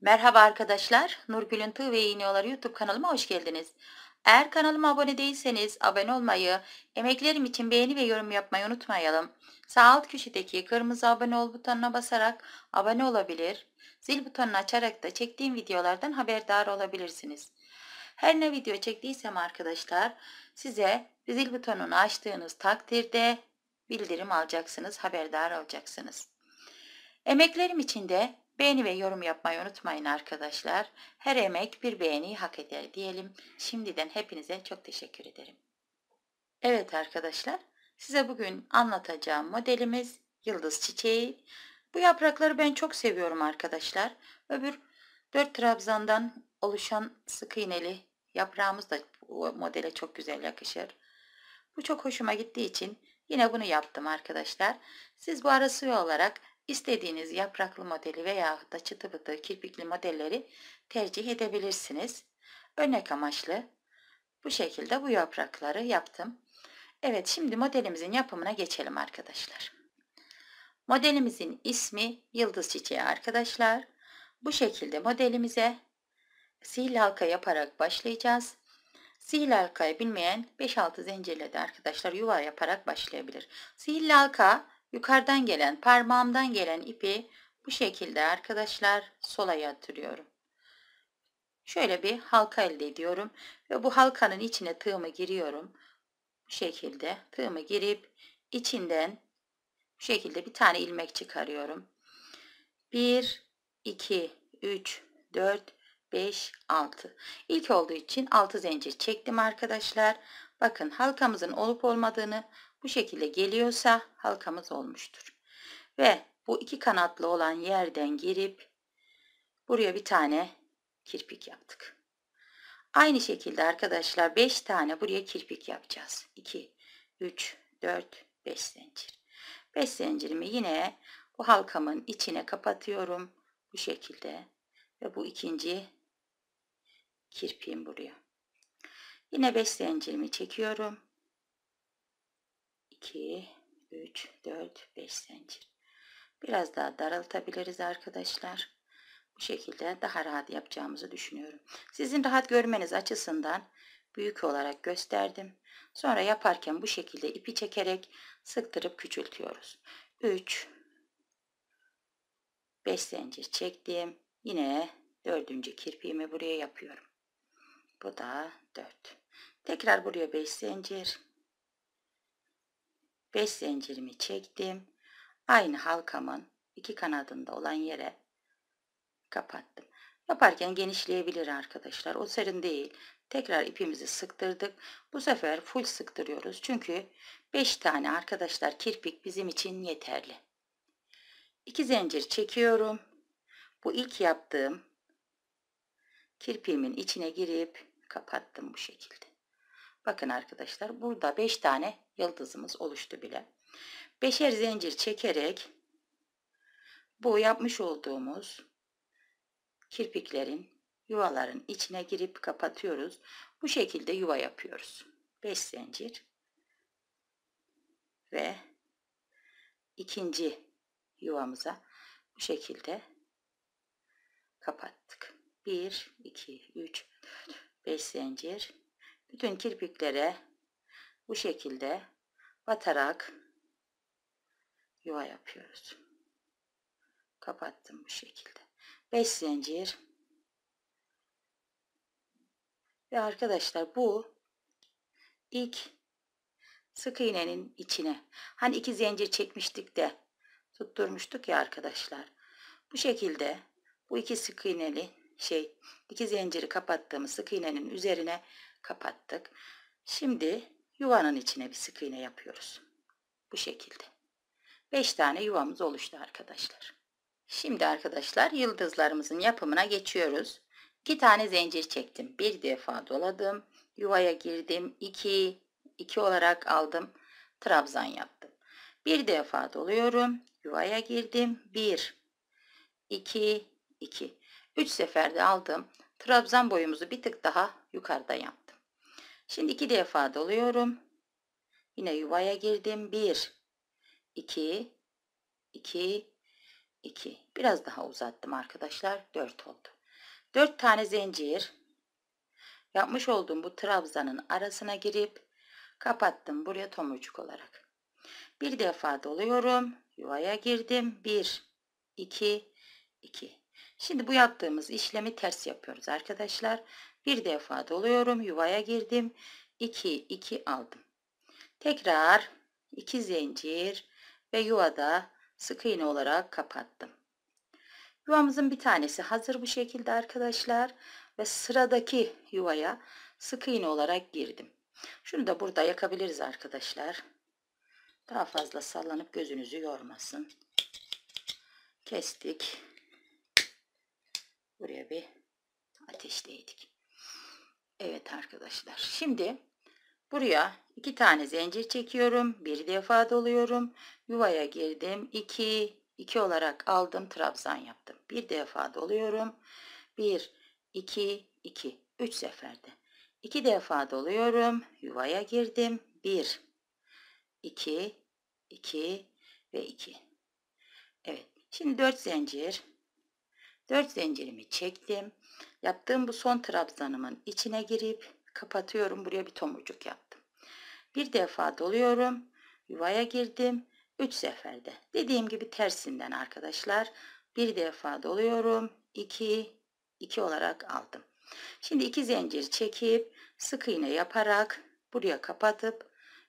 Merhaba arkadaşlar, Nurgül'ün Tığ ve İğniyorları YouTube kanalıma hoş geldiniz. Eğer kanalıma abone değilseniz abone olmayı, emeklerim için beğeni ve yorum yapmayı unutmayalım. Sağ alt köşedeki kırmızı abone ol butonuna basarak abone olabilir, zil butonunu açarak da çektiğim videolardan haberdar olabilirsiniz. Her ne video çektiysem arkadaşlar size zil butonunu açtığınız takdirde bildirim alacaksınız, haberdar olacaksınız. Emeklerim için de Beğeni ve yorum yapmayı unutmayın arkadaşlar. Her emek bir beğeni hak eder diyelim. Şimdiden hepinize çok teşekkür ederim. Evet arkadaşlar, size bugün anlatacağım modelimiz yıldız çiçeği. Bu yaprakları ben çok seviyorum arkadaşlar. Öbür 4 trabzandan oluşan sık iğneli yaprağımız da bu modele çok güzel yakışır. Bu çok hoşuma gittiği için yine bunu yaptım arkadaşlar. Siz bu arası olarak İstediğiniz yapraklı modeli veya da çıtı bıtı kirpikli modelleri tercih edebilirsiniz. Örnek amaçlı bu şekilde bu yaprakları yaptım. Evet şimdi modelimizin yapımına geçelim arkadaşlar. Modelimizin ismi yıldız çiçeği arkadaşlar. Bu şekilde modelimize sihir halka yaparak başlayacağız. Sihir halkayı bilmeyen 5-6 zincirle de arkadaşlar yuva yaparak başlayabilir. Sihir halka Yukarıdan gelen parmağımdan gelen ipi bu şekilde arkadaşlar sola yatırıyorum. Şöyle bir halka elde ediyorum ve bu halkanın içine tığımı giriyorum. Bu şekilde tığımı girip içinden bu şekilde bir tane ilmek çıkarıyorum. 1, 2, 3, 4, 5, 6. İlk olduğu için 6 zincir çektim arkadaşlar. Bakın halkamızın olup olmadığını bu şekilde geliyorsa halkamız olmuştur. Ve bu iki kanatlı olan yerden girip buraya bir tane kirpik yaptık. Aynı şekilde arkadaşlar 5 tane buraya kirpik yapacağız. 2, 3, 4, 5 zincir. 5 zincirimi yine bu halkamın içine kapatıyorum. Bu şekilde. Ve bu ikinci kirpiğim buraya. Yine 5 zincirimi çekiyorum. 2, 3, 4, 5 zincir. Biraz daha daraltabiliriz arkadaşlar. Bu şekilde daha rahat yapacağımızı düşünüyorum. Sizin rahat görmeniz açısından büyük olarak gösterdim. Sonra yaparken bu şekilde ipi çekerek sıktırıp küçültüyoruz. 3 5 zincir çektim. Yine dördüncü kirpiğimi buraya yapıyorum. Bu da 4. Tekrar buraya 5 zincir. 5 zincirimi çektim. Aynı halkamın iki kanadında olan yere kapattım. Yaparken genişleyebilir arkadaşlar. O serin değil. Tekrar ipimizi sıktırdık. Bu sefer full sıktırıyoruz. Çünkü 5 tane arkadaşlar kirpik bizim için yeterli. 2 zincir çekiyorum. Bu ilk yaptığım kirpiğimin içine girip kapattım bu şekilde. Bakın arkadaşlar burada 5 tane yıldızımız oluştu bile. Beşer zincir çekerek bu yapmış olduğumuz kirpiklerin yuvaların içine girip kapatıyoruz. Bu şekilde yuva yapıyoruz. 5 zincir ve ikinci yuvamıza bu şekilde kapattık. 1, 2, 3, 5 zincir bütün kirpiklere bu şekilde batarak yuva yapıyoruz. Kapattım bu şekilde. 5 zincir. Ve arkadaşlar bu ilk sık iğnenin içine. Hani iki zincir çekmiştik de tutturmuştuk ya arkadaşlar. Bu şekilde bu iki sık iğneli şey iki zinciri kapattığımız sık iğnenin üzerine kapattık. Şimdi yuvanın içine bir sık iğne yapıyoruz. Bu şekilde. 5 tane yuvamız oluştu arkadaşlar. Şimdi arkadaşlar yıldızlarımızın yapımına geçiyoruz. 2 tane zincir çektim. Bir defa doladım. Yuvaya girdim. 2 2 olarak aldım. Trabzan yaptım. Bir defa doluyorum. Yuvaya girdim. 1 2 2 3 seferde aldım. Trabzan boyumuzu bir tık daha yukarıda yaptım. Şimdi iki defa doluyorum. Yine yuvaya girdim. Bir, iki, iki, iki. Biraz daha uzattım arkadaşlar. Dört oldu. Dört tane zincir. Yapmış olduğum bu trabzanın arasına girip kapattım buraya tomurcuk olarak. Bir defa doluyorum. Yuvaya girdim. Bir, iki, iki. Şimdi bu yaptığımız işlemi ters yapıyoruz arkadaşlar. Bir defa doluyorum. Yuvaya girdim. 2, 2 aldım. Tekrar 2 zincir ve yuvada sık iğne olarak kapattım. Yuvamızın bir tanesi hazır bu şekilde arkadaşlar. Ve sıradaki yuvaya sık iğne olarak girdim. Şunu da burada yakabiliriz arkadaşlar. Daha fazla sallanıp gözünüzü yormasın. Kestik. Buraya bir ateşleydik. Evet arkadaşlar şimdi buraya iki tane zincir çekiyorum. Bir defa doluyorum. Yuvaya girdim. 2 2 olarak aldım. Trabzan yaptım. Bir defa doluyorum. 1 2 2 3 seferde. 2 defa doluyorum. Yuvaya girdim. 1 2 2 ve 2. Evet. Şimdi 4 zincir. 4 zincirimi çektim. Yaptığım bu son trabzanımın içine girip kapatıyorum. Buraya bir tomurcuk yaptım. Bir defa doluyorum. Yuvaya girdim. 3 seferde. Dediğim gibi tersinden arkadaşlar. Bir defa doluyorum. 2 2 olarak aldım. Şimdi iki zincir çekip sık iğne yaparak buraya kapatıp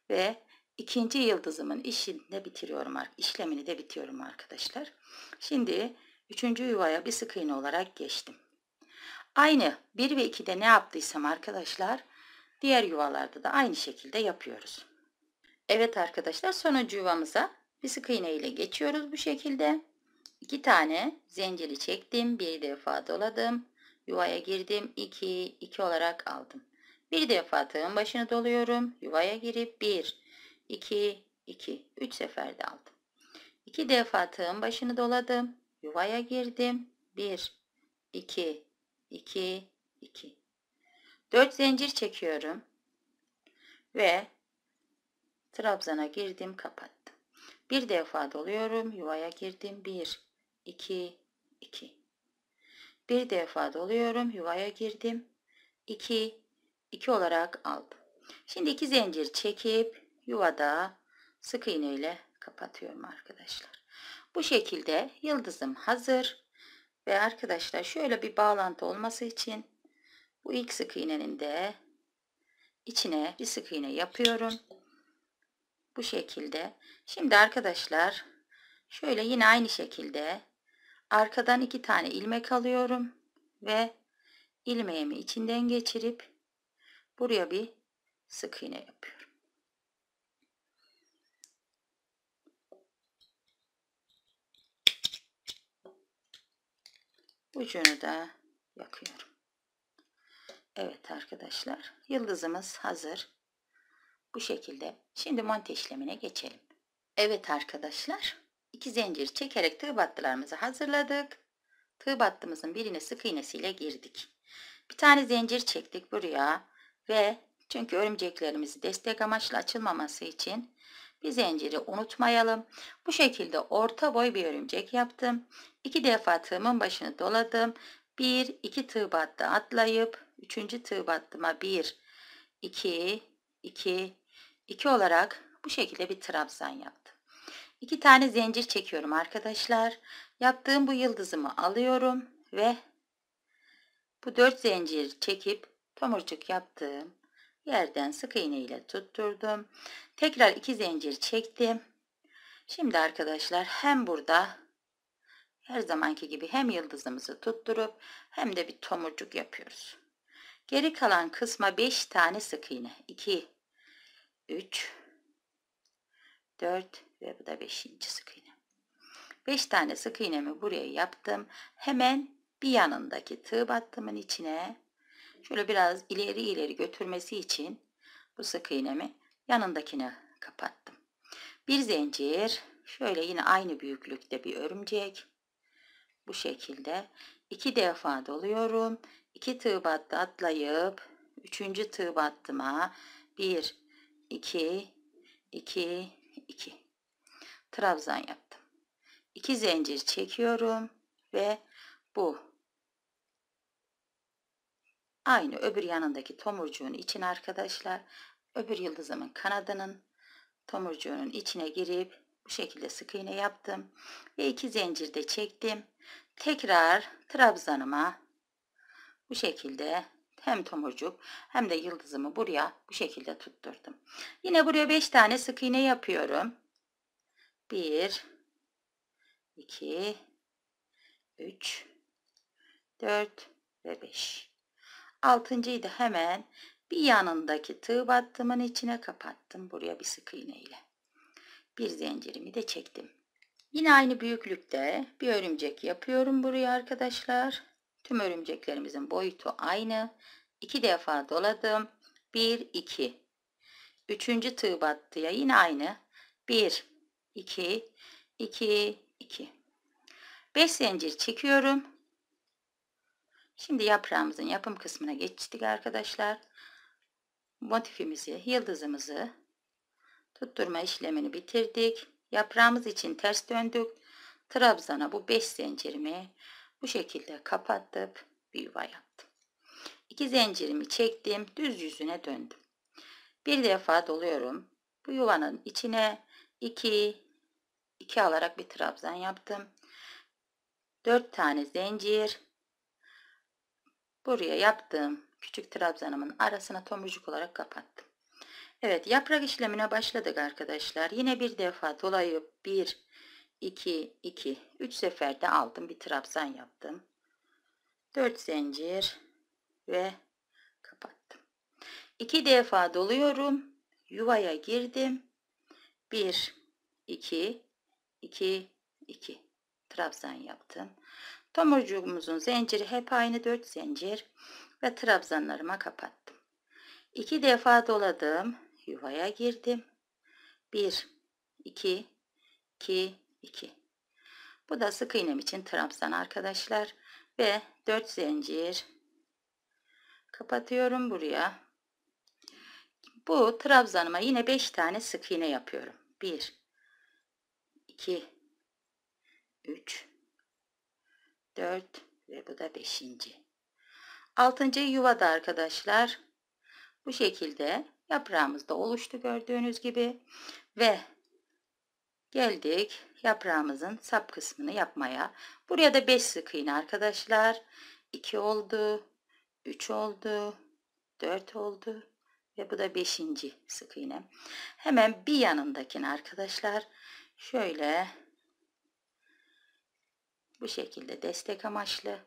ve ikinci yıldızımın işini de bitiriyorum işlemini de bitiyorum arkadaşlar. Şimdi üçüncü yuvaya bir sık iğne olarak geçtim. Aynı 1 ve 2'de ne yaptıysam arkadaşlar diğer yuvalarda da aynı şekilde yapıyoruz. Evet arkadaşlar sonucu yuvamıza bir sık iğne ile geçiyoruz bu şekilde. 2 tane zinciri çektim. Bir defa doladım. Yuvaya girdim. 2, 2 olarak aldım. Bir defa tığın başını doluyorum. Yuvaya girip 1, 2, 2, 3 seferde aldım. 2 defa tığın başını doladım. Yuvaya girdim. 1, 2, 2, 2. 4 zincir çekiyorum. Ve trabzana girdim, kapattım. Bir defa doluyorum, yuvaya girdim. 1, 2, 2. Bir defa doluyorum, yuvaya girdim. 2, 2 olarak aldım. Şimdi iki zincir çekip yuvada sık iğne ile kapatıyorum arkadaşlar. Bu şekilde yıldızım hazır. Ve arkadaşlar şöyle bir bağlantı olması için bu ilk sık iğnenin de içine bir sık iğne yapıyorum. Bu şekilde. Şimdi arkadaşlar şöyle yine aynı şekilde arkadan iki tane ilmek alıyorum ve ilmeğimi içinden geçirip buraya bir sık iğne yapıyorum. ucunu da yakıyorum. Evet arkadaşlar yıldızımız hazır. Bu şekilde. Şimdi monte işlemine geçelim. Evet arkadaşlar iki zincir çekerek tığ battılarımızı hazırladık. Tığ battımızın birine sık iğnesiyle girdik. Bir tane zincir çektik buraya ve çünkü örümceklerimizi destek amaçlı açılmaması için bir zinciri unutmayalım. Bu şekilde orta boy bir örümcek yaptım. İki defa tığımın başını doladım. Bir, iki tığ battı atlayıp üçüncü tığ battıma bir, iki, iki, iki olarak bu şekilde bir trabzan yaptım. İki tane zincir çekiyorum arkadaşlar. Yaptığım bu yıldızımı alıyorum ve bu dört zincir çekip tomurcuk yaptığım yerden sık iğne ile tutturdum. Tekrar iki zincir çektim. Şimdi arkadaşlar hem burada her zamanki gibi hem yıldızımızı tutturup hem de bir tomurcuk yapıyoruz. Geri kalan kısma 5 tane sık iğne. 2 3 4 ve bu da 5. sık iğne. 5 tane sık iğnemi buraya yaptım. Hemen bir yanındaki tığ battımın içine Şöyle biraz ileri ileri götürmesi için bu sık iğnemi yanındakine kapattım. Bir zincir şöyle yine aynı büyüklükte bir örümcek. Bu şekilde iki defa doluyorum. İki tığ battı atlayıp üçüncü tığ battıma bir, iki, iki, iki. Trabzan yaptım. İki zincir çekiyorum ve Aynı öbür yanındaki tomurcuğun için arkadaşlar öbür yıldızımın kanadının tomurcuğunun içine girip bu şekilde sık iğne yaptım. Ve iki zincirde çektim. Tekrar trabzanıma bu şekilde hem tomurcuk hem de yıldızımı buraya bu şekilde tutturdum. Yine buraya 5 tane sık iğne yapıyorum. 1 2 3 4 ve 5 Altıncıyı da hemen bir yanındaki tığ battımın içine kapattım. Buraya bir sık iğne ile. Bir zincirimi de çektim. Yine aynı büyüklükte bir örümcek yapıyorum buraya arkadaşlar. Tüm örümceklerimizin boyutu aynı. İki defa doladım. Bir, iki. Üçüncü tığ battıya yine aynı. Bir, iki, iki, iki. Beş zincir çekiyorum. Şimdi yaprağımızın yapım kısmına geçtik arkadaşlar. Motifimizi, yıldızımızı tutturma işlemini bitirdik. Yaprağımız için ters döndük. Trabzana bu 5 zincirimi bu şekilde kapatıp bir yuva yaptım. 2 zincirimi çektim. Düz yüzüne döndüm. Bir defa doluyorum. Bu yuvanın içine 2 2 alarak bir trabzan yaptım. 4 tane zincir Buraya yaptığım küçük trabzanımın arasına tomurcuk olarak kapattım. Evet yaprak işlemine başladık arkadaşlar. Yine bir defa dolayıp 1, 2, 2, 3 seferde aldım. Bir trabzan yaptım. 4 zincir ve kapattım. 2 defa doluyorum. Yuvaya girdim. 1, 2, 2, 2. Trabzan yaptım. Tomurcuğumuzun zinciri hep aynı 4 zincir ve trabzanlarıma kapattım. 2 defa doladım. Yuvaya girdim. 1 2 2 2 Bu da sık iğnem için trabzan arkadaşlar ve 4 zincir kapatıyorum buraya. Bu trabzanıma yine 5 tane sık iğne yapıyorum. 1 2 3 4 ve bu da 5. 6. yuvada arkadaşlar bu şekilde yaprağımız da oluştu gördüğünüz gibi ve geldik yaprağımızın sap kısmını yapmaya. Buraya da 5 sık iğne arkadaşlar. 2 oldu, 3 oldu, 4 oldu ve bu da 5. sık iğne. Hemen bir yanındakini arkadaşlar şöyle bu şekilde destek amaçlı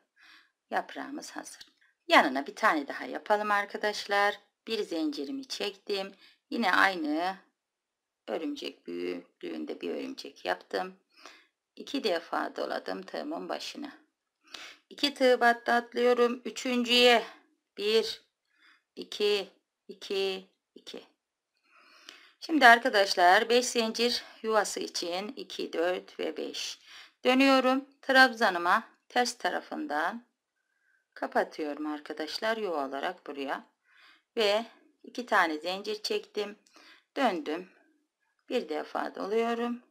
yaprağımız hazır. Yanına bir tane daha yapalım arkadaşlar. Bir zincirimi çektim. Yine aynı örümcek büyüklüğünde bir örümcek yaptım. İki defa doladım tığımın başına. İki tığ battı atlıyorum. Üçüncüye bir, iki, iki, iki. Şimdi arkadaşlar 5 zincir yuvası için 2, 4 ve 5 Dönüyorum trabzanıma ters tarafından kapatıyorum arkadaşlar yuva olarak buraya ve iki tane zincir çektim döndüm bir defa doluyorum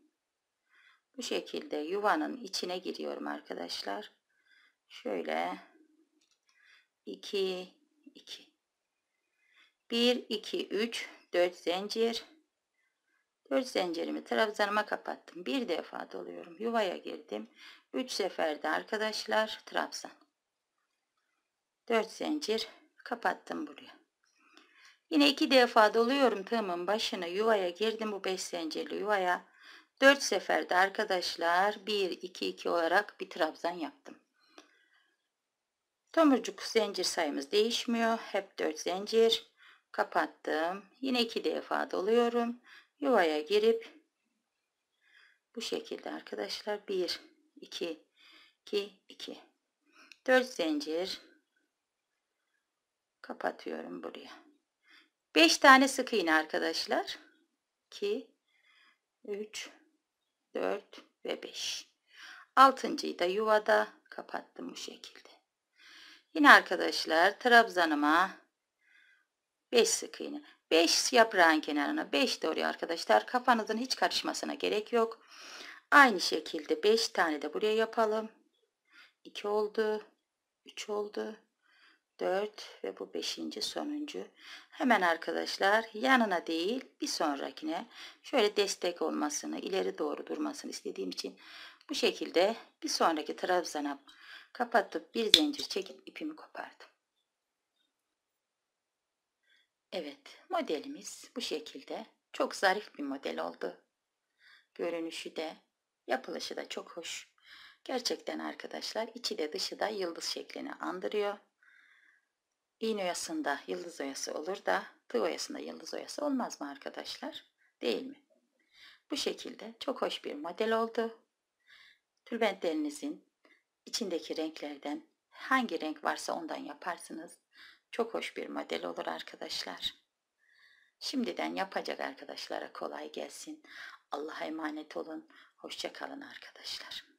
bu şekilde yuvanın içine giriyorum arkadaşlar şöyle 2 2 1 2 3 4 zincir Göç zincirimi trabzanıma kapattım. Bir defa doluyorum. Yuvaya girdim. 3 seferde arkadaşlar trabzan. 4 zincir kapattım buraya. Yine iki defa doluyorum tığımın başına yuvaya girdim bu 5 zincirli yuvaya. 4 seferde arkadaşlar 1, 2, 2 olarak bir trabzan yaptım. Tomurcuk zincir sayımız değişmiyor. Hep 4 zincir kapattım. Yine 2 defa doluyorum yuvaya girip bu şekilde arkadaşlar 1 2 2 2 4 zincir kapatıyorum buraya 5 tane sık iğne arkadaşlar 2 3 4 ve 5 altıncıyı da yuvada kapattım bu şekilde yine arkadaşlar trabzanıma 5 sık iğne 5 yaprağın kenarına 5 de oraya arkadaşlar. Kafanızın hiç karışmasına gerek yok. Aynı şekilde 5 tane de buraya yapalım. 2 oldu. 3 oldu. 4 ve bu 5. sonuncu. Hemen arkadaşlar yanına değil bir sonrakine şöyle destek olmasını ileri doğru durmasını istediğim için bu şekilde bir sonraki trabzana kapatıp bir zincir çekip ipimi kopardım. Evet, modelimiz bu şekilde. Çok zarif bir model oldu. Görünüşü de, yapılışı da çok hoş. Gerçekten arkadaşlar içi de dışı da yıldız şeklini andırıyor. İğne oyasında yıldız oyası olur da tığ oyasında yıldız oyası olmaz mı arkadaşlar? Değil mi? Bu şekilde çok hoş bir model oldu. Tülbentlerinizin içindeki renklerden hangi renk varsa ondan yaparsınız. Çok hoş bir model olur arkadaşlar. Şimdiden yapacak arkadaşlara kolay gelsin. Allah'a emanet olun. Hoşçakalın arkadaşlar.